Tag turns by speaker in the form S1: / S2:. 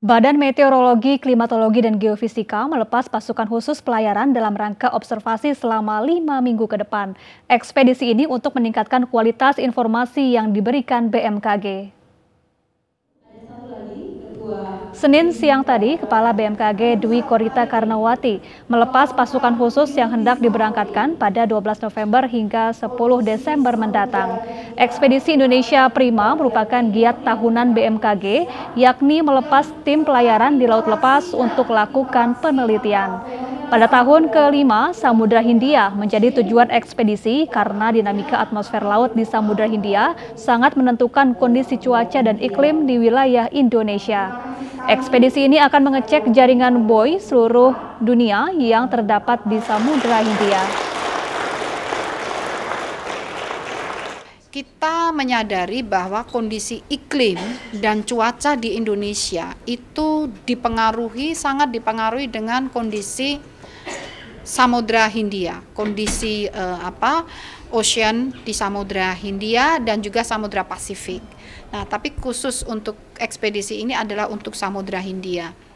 S1: Badan Meteorologi, Klimatologi, dan Geofisika melepas pasukan khusus pelayaran dalam rangka observasi selama lima minggu ke depan. Ekspedisi ini untuk meningkatkan kualitas informasi yang diberikan BMKG. Senin siang tadi, Kepala BMKG Dwi Korita Karnawati melepas pasukan khusus yang hendak diberangkatkan pada 12 November hingga 10 Desember mendatang. Ekspedisi Indonesia Prima merupakan giat tahunan BMKG, yakni melepas tim pelayaran di Laut Lepas untuk lakukan penelitian. Pada tahun kelima, Samudra Hindia menjadi tujuan ekspedisi karena dinamika atmosfer laut di Samudra Hindia sangat menentukan kondisi cuaca dan iklim di wilayah Indonesia. Ekspedisi ini akan mengecek jaringan buoy seluruh dunia yang terdapat di Samudra
S2: Hindia. Kita menyadari bahwa kondisi iklim dan cuaca di Indonesia itu dipengaruhi sangat dipengaruhi dengan kondisi Samudra Hindia, kondisi uh, apa ocean di Samudra Hindia dan juga Samudra Pasifik. Nah, tapi khusus untuk ekspedisi ini adalah untuk Samudra Hindia.